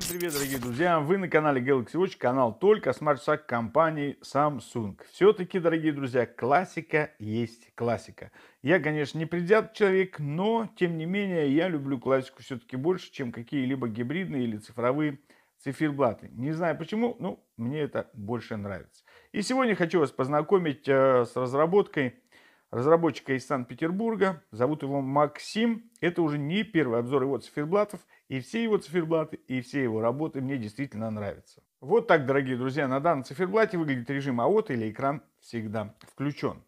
Всем привет, дорогие друзья! Вы на канале Galaxy Watch, канал только смарт смартфон компании Samsung. Все-таки, дорогие друзья, классика есть классика. Я, конечно, не предвзят человек, но, тем не менее, я люблю классику все-таки больше, чем какие-либо гибридные или цифровые циферблаты. Не знаю почему, но мне это больше нравится. И сегодня хочу вас познакомить э, с разработкой разработчика из Санкт-Петербурга. Зовут его Максим. Это уже не первый обзор его циферблатов. И все его циферблаты, и все его работы мне действительно нравятся. Вот так, дорогие друзья, на данном циферблате выглядит режим АОТ или экран всегда включен.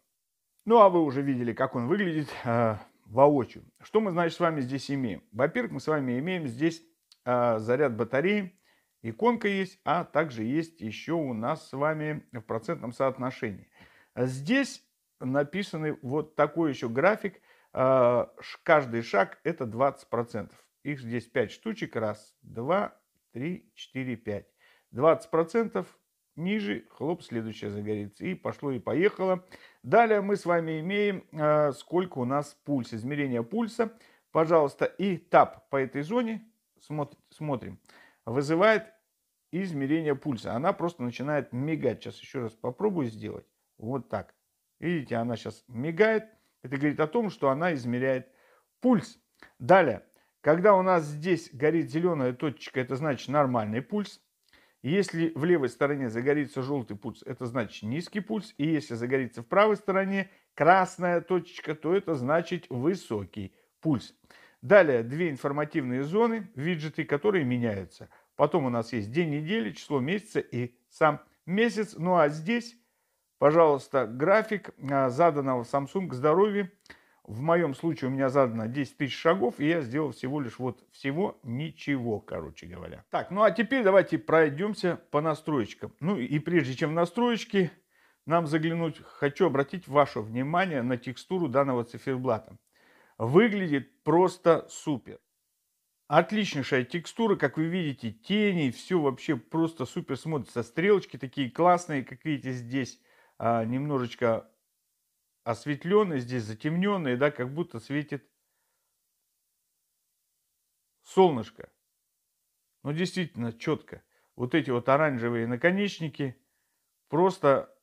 Ну а вы уже видели, как он выглядит э, воочию. Что мы, значит, с вами здесь имеем? Во-первых, мы с вами имеем здесь э, заряд батареи, иконка есть, а также есть еще у нас с вами в процентном соотношении. Здесь написаны вот такой еще график. А, каждый шаг это 20%. Их здесь 5 штучек. Раз, два, три, четыре, пять. 20% ниже, хлоп, следующая загорится. И пошло и поехало. Далее мы с вами имеем, а, сколько у нас пульс, измерение пульса. Пожалуйста, и тап по этой зоне, смотрим, вызывает измерение пульса. Она просто начинает мигать. Сейчас еще раз попробую сделать. Вот так. Видите, она сейчас мигает. Это говорит о том, что она измеряет пульс. Далее, когда у нас здесь горит зеленая точечка, это значит нормальный пульс. Если в левой стороне загорится желтый пульс, это значит низкий пульс. И если загорится в правой стороне красная точечка, то это значит высокий пульс. Далее две информативные зоны, виджеты, которые меняются. Потом у нас есть день недели, число месяца и сам месяц. Ну а здесь пожалуйста, график а, заданного Samsung здоровья. В моем случае у меня задано 10 тысяч шагов, и я сделал всего лишь вот всего ничего, короче говоря. Так, ну а теперь давайте пройдемся по настроечкам. Ну и прежде чем в настроечки нам заглянуть, хочу обратить ваше внимание на текстуру данного циферблата. Выглядит просто супер. Отличнейшая текстура, как вы видите, тени, все вообще просто супер смотрится. Стрелочки такие классные как видите здесь. А, немножечко осветленный, здесь затемненный, да, как будто светит солнышко. Ну, действительно, четко. Вот эти вот оранжевые наконечники просто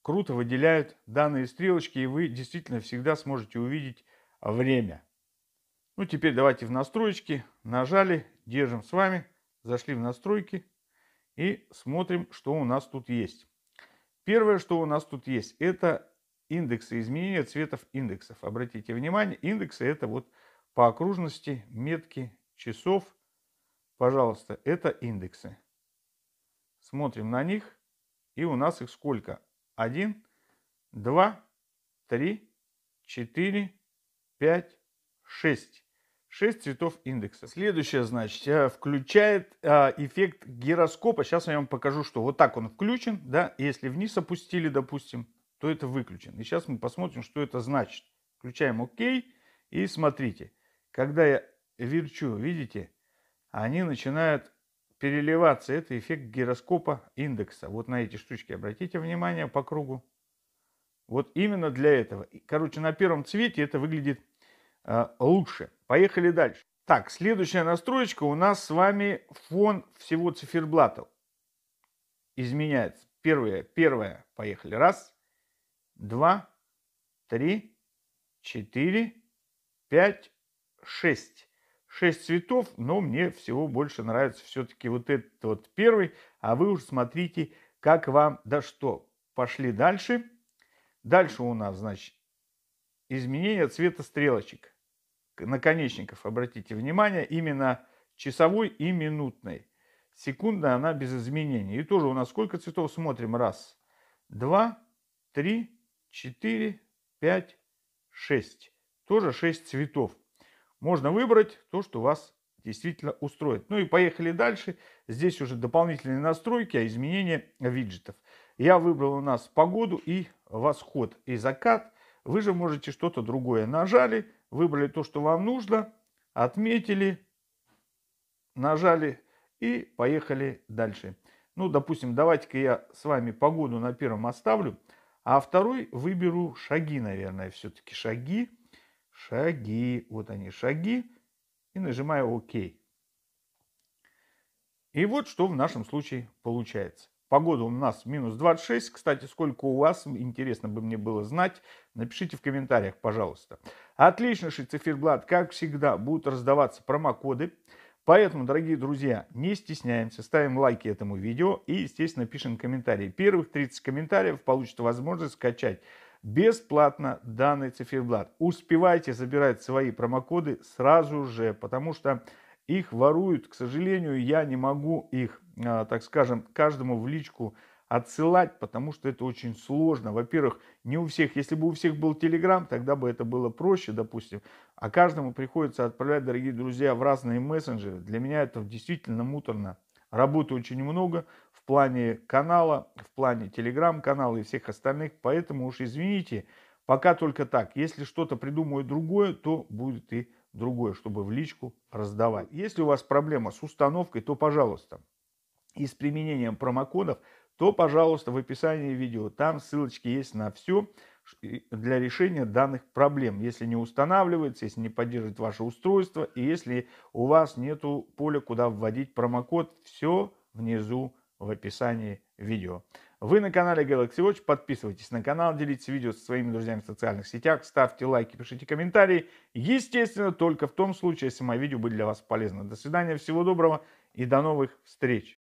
круто выделяют данные стрелочки, и вы действительно всегда сможете увидеть время. Ну, теперь давайте в настройки. Нажали, держим с вами, зашли в настройки и смотрим, что у нас тут есть. Первое, что у нас тут есть, это индексы, изменения цветов индексов. Обратите внимание, индексы это вот по окружности метки часов. Пожалуйста, это индексы. Смотрим на них. И у нас их сколько? 1, 2, 3, 4, 5, 6. 6 цветов индекса. Следующее, значит, э, включает э, эффект гироскопа. Сейчас я вам покажу, что вот так он включен, да, если вниз опустили, допустим, то это выключен. И сейчас мы посмотрим, что это значит. Включаем ОК и смотрите, когда я верчу, видите, они начинают переливаться. Это эффект гироскопа индекса. Вот на эти штучки обратите внимание по кругу. Вот именно для этого. Короче, на первом цвете это выглядит Э, лучше. Поехали дальше. Так, следующая настроечка у нас с вами фон всего циферблата изменяется. Первое, первое, поехали. Раз, два, три, четыре, пять, шесть. Шесть цветов, но мне всего больше нравится все-таки вот этот вот первый. А вы уже смотрите, как вам, да что. Пошли дальше. Дальше у нас, значит, изменение цвета стрелочек наконечников, обратите внимание, именно часовой и минутной. Секундная она без изменений. И тоже у нас сколько цветов смотрим? Раз, два, три, четыре, пять, шесть. Тоже шесть цветов. Можно выбрать то, что вас действительно устроит. Ну и поехали дальше. Здесь уже дополнительные настройки, а изменения виджетов. Я выбрал у нас погоду и восход и закат. Вы же можете что-то другое нажали выбрали то, что вам нужно, отметили, нажали и поехали дальше. Ну, допустим, давайте-ка я с вами погоду на первом оставлю, а второй выберу шаги, наверное, все-таки шаги, шаги, вот они, шаги, и нажимаю ОК. И вот что в нашем случае получается. Погода у нас минус 26. Кстати, сколько у вас, интересно бы мне было знать, напишите в комментариях, пожалуйста. Отличнейший циферблат, как всегда, будут раздаваться промокоды. Поэтому, дорогие друзья, не стесняемся, ставим лайки этому видео и, естественно, пишем комментарии. Первых 30 комментариев получат возможность скачать бесплатно данный циферблат. Успевайте забирать свои промокоды сразу же, потому что их воруют. К сожалению, я не могу их а, так скажем, каждому в личку отсылать, потому что это очень сложно. Во-первых, не у всех. Если бы у всех был Телеграм, тогда бы это было проще, допустим. А каждому приходится отправлять, дорогие друзья, в разные мессенджеры. Для меня это действительно муторно. Работы очень много в плане канала, в плане Телеграм-канала и всех остальных. Поэтому уж извините, пока только так. Если что-то придумаю другое, то будет и другое, чтобы в личку раздавать. Если у вас проблема с установкой, то пожалуйста, и с применением промокодов, то, пожалуйста, в описании видео. Там ссылочки есть на все для решения данных проблем, если не устанавливается, если не поддерживает ваше устройство и если у вас нет поля, куда вводить промокод, все внизу в описании видео. Вы на канале Galaxy Watch, подписывайтесь на канал, делитесь видео со своими друзьями в социальных сетях, ставьте лайки, пишите комментарии. Естественно, только в том случае, если мое видео были для вас полезно. До свидания, всего доброго и до новых встреч!